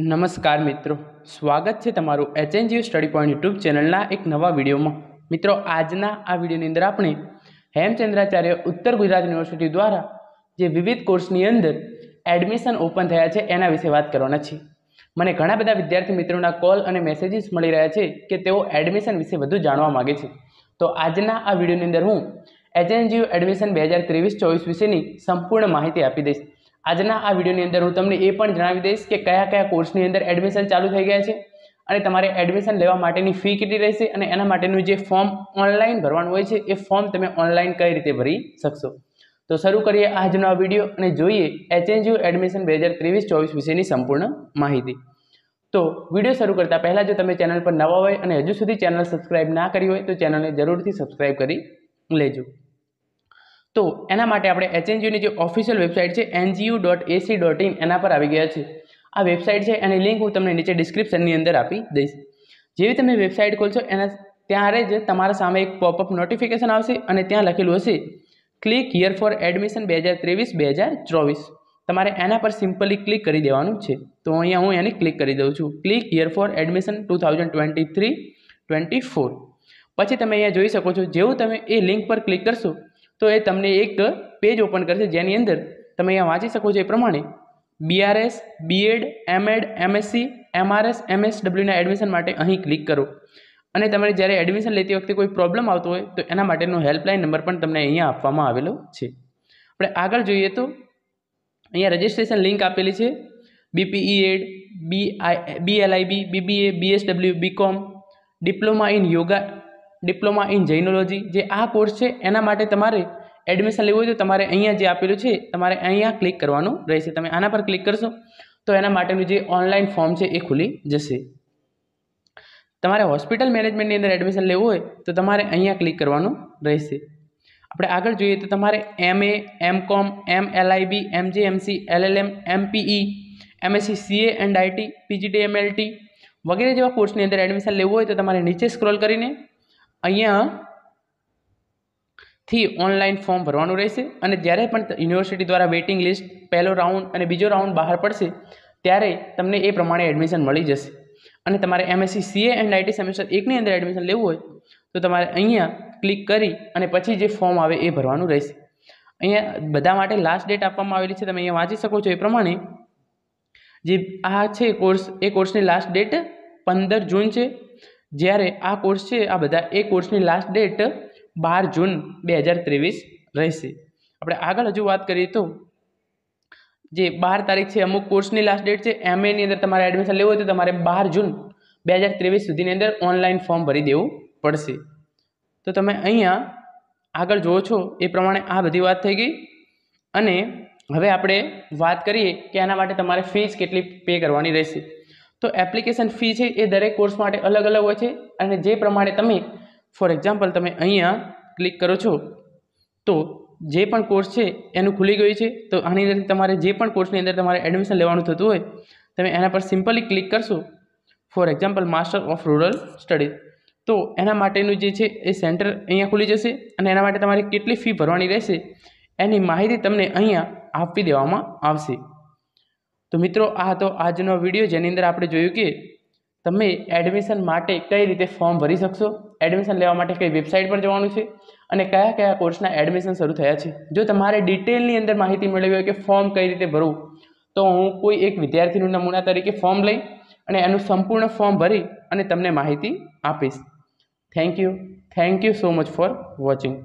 નમસ્કાર મિત્રો સ્વાગત છે તમારું H N HNGO study point YouTube ચેનલના એક નવા વિડીયોમાં મિત્રો આજના આ વિડીયોની અંદર આપણે હેમચંદ્રાચાર્ય ઉત્તર ગુજરાત યુનિવર્સિટી દ્વારા જે વિવિધ કોર્સની અંદર એડમિશન ઓપન થયા છે એના વિશે વાત કરવાના છે મને ઘણા બધા વિદ્યાર્થી મિત્રોના કોલ અને મેસેજીસ મળી રહ્યા છે કે તેઓ એડમિશન વિશે વધુ જાણવા માગે છે તો આજના આ વિડીયોની અંદર હું એચ એન એચએનજીઓ એડમિશન બે હજાર ત્રેવીસ ચોવીસ વિશેની સંપૂર્ણ માહિતી આપી દઈશ આજના આ વિડીયોની અંદર હું તમને એ પણ જણાવી દઈશ કે કયા કયા કોર્સની અંદર એડમિશન ચાલુ થઈ ગયા છે અને તમારે એડમિશન લેવા માટેની ફી કેટલી રહેશે અને એના માટેનું જે ફોર્મ ઓનલાઈન ભરવાનું હોય છે એ ફોર્મ તમે ઓનલાઈન કઈ રીતે ભરી શકશો તો શરૂ કરીએ આજનો આ વિડીયો અને જોઈએ એચએનજીયુ એડમિશન બે હજાર ત્રેવીસ ચોવીસ વિશેની સંપૂર્ણ માહિતી તો વિડીયો શરૂ કરતા પહેલાં જો તમે ચેનલ પર નવા હોય અને હજુ સુધી ચેનલ સબસ્ક્રાઇબ ના કરી હોય તો ચેનલને જરૂરથી સબસ્ક્રાઇબ કરી લેજો તો એના માટે આપણે એચએનજીયુની જે ઓફિશિયલ વેબસાઇટ છે NGU dot AC dot in એના પર આવી ગયા છે આ વેબસાઇટ છે એની લિંક હું તમને નીચે ડિસ્ક્રિપ્શનની અંદર આપી દઈશ જેવી તમે વેબસાઇટ ખોલશો એના ત્યારે જ તમારા સામે એક પોપઅપ નોટિફિકેશન આવશે અને ત્યાં લખેલું હશે ક્લિક હિયર ફોર એડમિશન બે હજાર ત્રેવીસ બે હજાર ચોવીસ તમારે એના પર સિમ્પલી ક્લિક કરી દેવાનું છે તો અહીંયા હું એની ક્લિક કરી દઉં છું click year for admission two thousand twenty three twenty four પછી તમે અહીંયા જોઈ શકો છો જેવું તમે એ લિંક પર ક્લિક કરશો તો એ તમને એક પેજ ઓપન કરશે જેની અંદર તમે અહીંયા વાંચી શકો છો એ પ્રમાણે BRS BEd MEd MSc MRS એમએસડબલ્યુના એડમિશન માટે અહીં ક્લિક કરો અને તમારે જ્યારે એડમિશન લેતી વખતે કોઈ પ્રોબ્લેમ આવતો હોય તો એના માટેનો હેલ્પલાઇન નંબર પણ તમને અહીંયા આપવામાં આવેલો છે આપણે આગળ જોઈએ તો અહીંયા રજિસ્ટ્રેશન લિંક આપેલી છે BPE Ed B I B BLIB BBA BSW BCom diploma in yoga diploma in Jainology જે આ કોર્સ છે એના માટે તમારે એડમિશન લેવું હોય તો તમારે અહીંયા જે આપેલું છે તમારે અહીંયા ક્લિક કરવાનું રહેશે તમે આના પર ક્લિક કરશો તો એના માટેનું જે ઓનલાઈન ફોર્મ છે એ ખુલી જશે તમારે હોસ્પિટલ મેનેજમેન્ટની અંદર એડમિશન લેવું હોય તો તમારે અહીંયા ક્લિક કરવાનું રહેશે આપણે આગળ જોઈએ તો તમારે એમ એ એમ કોમ એમ LIB M J MC LLM MPE MSc CA and IT PGDMLT વગેરે જેવા કોર્સની અંદર એડમિશન લેવું હોય તો તમારે નીચે સ્ક્રોલ કરીને અહીંયા થી ઓનલાઈન ફોર્મ ભરવાનું રહેશે અને જ્યારે પણ યુનિવર્સિટી દ્વારા વેઇટિંગ લિસ્ટ પહેલો રાઉન્ડ અને બીજો રાઉન્ડ બહાર પડશે ત્યારે તમને એ પ્રમાણે એડમિશન મળી જશે અને તમારે MSc CA and IT semester એકની અંદર એડમિશન લેવું હોય તો તમારે અહીંયા ક્લિક કરી અને પછી જે ફોર્મ આવે એ ભરવાનું રહેશે અહીંયા બધા માટે લાસ્ટ ડેટ આપવામાં આવેલી છે તમે અહીંયા વાંચી શકો છો એ પ્રમાણે જે આ છે કોર્સ એ કોર્સની લાસ્ટ ડેટ પંદર જૂન છે જ્યારે આ કોર્સ છે આ બધા એ કોર્સની લાસ્ટ ડેટ બાર જૂન બે હજાર ત્રેવીસ રહેશે આપણે આગળ હજુ વાત કરીએ તો જે બાર તારીખ છે અમુક કોર્સની લાસ્ટ ડેટ છે એમએની અંદર તમારે એડમિશન લેવું હોય તો તમારે બાર જૂન બે હજાર ત્રેવીસ સુધીની અંદર ઓનલાઈન ફોર્મ ભરી દેવું પડશે તો તમે અહીંયા આગળ જુઓ છો એ પ્રમાણે આ બધી વાત થઈ ગઈ અને હવે આપણે વાત કરીએ કે આના માટે તમારે ફીસ કેટલી પે કરવાની રહેશે તો એપ્લિકેશન ફી છે એ દરેક કોર્સ માટે અલગ અલગ હોય છે અને જે પ્રમાણે તમે ફોર એક્ઝામ્પલ તમે અહીંયા ક્લિક કરો છો તો જે પણ કોર્સ છે એનું ખુલી ગયું છે તો આની અંદર તમારે જે પણ કોર્સની અંદર તમારે એડમિશન લેવાનું થતું હોય તમે એના પર સિમ્પલી ક્લિક કરશો for example master of rural studies તો એના માટેનું જે છે એ સેન્ટર અહીંયા ખુલી જશે અને એના માટે તમારે કેટલી ફી ભરવાની રહેશે એની માહિતી તમને અહીંયા આપી દેવામાં આવશે તો મિત્રો આ હતો આજનો વિડીયો જેની અંદર આપણે જોયું કે તમે એડમિશન માટે કઈ રીતે ફોર્મ ભરી શકશો એડમિશન લેવા માટે કઈ વેબસાઇટ પર જવાનું છે અને કયા કયા કોર્સના એડમિશન શરૂ થયા છે જો તમારે ડિટેલની અંદર માહિતી મેળવી હોય કે ફોર્મ કઈ રીતે ભરવું તો હું કોઈ એક વિદ્યાર્થીનું નમૂના તરીકે ફોર્મ લઈ અને એનું સંપૂર્ણ ફોર્મ ભરી અને તમને માહિતી આપીશ thank you thank you so much for watching